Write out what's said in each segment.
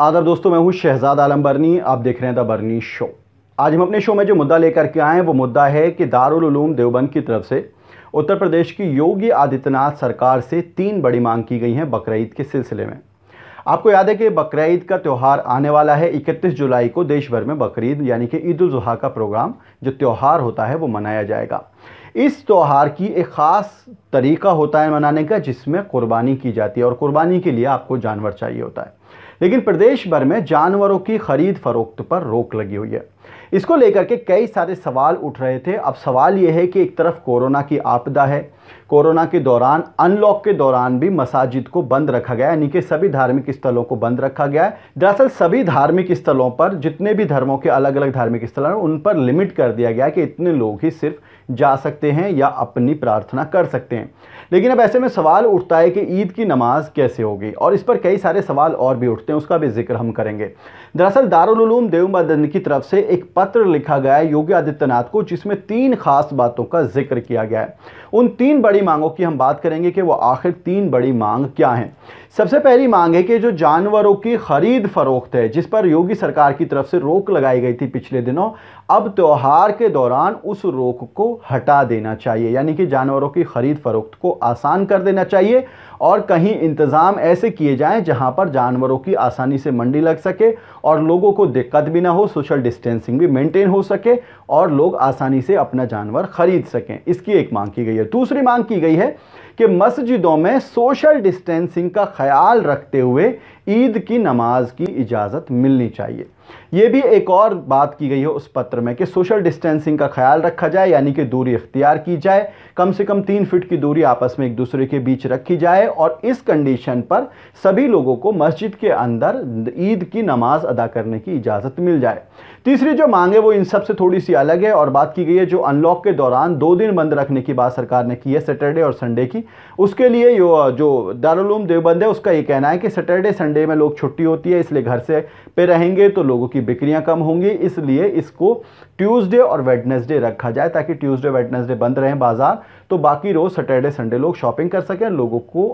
आदर दोस्तों मैं हूं शहजाद आलम बर्नी आप देख रहे हैं द बर्नी शो आज हम अपने शो में जो मुद्दा लेकर के आए हैं वो मुद्दा है कि दारुलूम देवबंद की तरफ से उत्तर प्रदेश की योगी आदित्यनाथ सरकार से तीन बड़ी मांग की गई हैं बकरीद के सिलसिले में आपको याद है कि बकरीद का त्यौहार आने वाला है 31 जुलाई को देश भर में बकरीद यानी कि ईद उजहा का प्रोग्राम जो त्यौहार होता है वो मनाया जाएगा इस त्यौहार की एक ख़ास तरीका होता है मनाने का जिसमें कुर्बानी की जाती है और कुर्बानी के लिए आपको जानवर चाहिए होता है लेकिन प्रदेश भर में जानवरों की खरीद फरोख्त पर रोक लगी हुई है इसको लेकर के कई सारे सवाल उठ रहे थे अब सवाल ये है कि एक तरफ कोरोना की आपदा है कोरोना के दौरान अनलॉक के दौरान भी मसाजिद को बंद रखा गया यानी कि सभी धार्मिक स्थलों को बंद रखा गया है दरअसल सभी धार्मिक स्थलों पर जितने भी धर्मों के अलग अलग धार्मिक स्थल हैं उन पर लिमिट कर दिया गया कि इतने लोग ही सिर्फ जा सकते हैं या अपनी प्रार्थना कर सकते हैं लेकिन अब ऐसे में सवाल उठता है कि ईद की नमाज़ कैसे होगी और इस पर कई सारे सवाल और भी उठते हैं उसका भी जिक्र हम करेंगे दरअसल दारुलूम देवबंद की तरफ से एक पत्र लिखा गया है योगी आदित्यनाथ को जिसमें तीन खास बातों का जिक्र किया गया है उन तीन तीन बड़ी मांगों की हम बात करेंगे कि वो आखिर तीन बड़ी मांग क्या हैं सबसे पहली मांग है कि जो जानवरों की खरीद फरोख्त है जिस पर योगी सरकार की तरफ से रोक लगाई गई थी पिछले दिनों अब त्यौहार के दौरान उस रोक को हटा देना चाहिए यानी कि जानवरों की खरीद फरोख्त को आसान कर देना चाहिए और कहीं इंतज़ाम ऐसे किए जाएं जहां पर जानवरों की आसानी से मंडी लग सके और लोगों को दिक्कत भी ना हो सोशल डिस्टेंसिंग भी मेंटेन हो सके और लोग आसानी से अपना जानवर खरीद सकें इसकी एक मांग की गई है दूसरी मांग की गई है कि मस्जिदों में सोशल डिस्टेंसिंग का ख्याल रखते हुए ईद की नमाज की इजाज़त मिलनी चाहिए ये भी एक और बात की गई है उस पत्र में कि सोशल डिस्टेंसिंग का ख्याल रखा जाए यानी कि दूरी इख्तियार की जाए कम से कम तीन फिट की दूरी आपस में एक दूसरे के बीच रखी जाए और इस कंडीशन पर सभी लोगों को मस्जिद के अंदर ईद की नमाज अदा करने की इजाज़त मिल जाए तीसरी जो मांग है वो इन सब से थोड़ी सी अलग है और बात की गई है जो अनलॉक के दौरान दो दिन बंद रखने की बात सरकार ने की है सैटरडे और संडे की उसके लिए जो दारूम देवबंद है उसका ये कहना है कि सैटरडे संडे में लोग छुट्टी होती है इसलिए घर से पे रहेंगे तो लोग लोगों की बिक्रियां कम होंगी इसलिए इसको ट्यूसडे और वेडनेसडे रखा जाए ताकि ट्यूसडे वेडनेसडे बंद रहें बाज़ार तो बाकी रोज़ सैटरडे संडे लोग शॉपिंग कर सकें लोगों को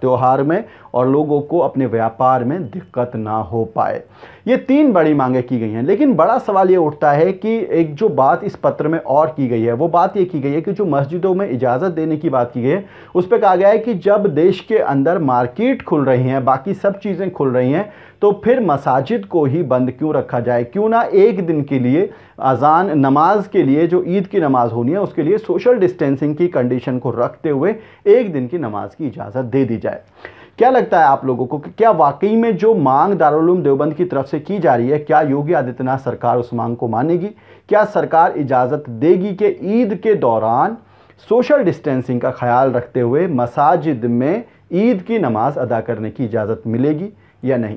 त्यौहार में और लोगों को अपने व्यापार में दिक्कत ना हो पाए ये तीन बड़ी मांगें की गई हैं लेकिन बड़ा सवाल ये उठता है कि एक जो बात इस पत्र में और की गई है वो बात ये की गई है कि जो मस्जिदों में इजाज़त देने की बात की गई है उस पर कहा गया है कि जब देश के अंदर मार्केट खुल रही हैं बाकी सब चीज़ें खुल रही हैं तो फिर मसाजिद को ही बंद क्यों रखा जाए क्यों ना एक दिन के लिए अजान नमाज के लिए जो ईद की नमाज होनी है उसके लिए सोशल डिस्टेंसिंग की कंडीशन को रखते हुए एक दिन की नमाज की इजाज़त दे दी जाए क्या लगता है आप लोगों को कि क्या वाकई में जो मांग दारुलूम देवबंद की तरफ से की जा रही है क्या योगी आदित्यनाथ सरकार उस मांग को मानेगी क्या सरकार इजाज़त देगी कि ईद के दौरान सोशल डिस्टेंसिंग का ख्याल रखते हुए मसाजिद में ईद की नमाज़ अदा करने की इजाज़त मिलेगी या नहीं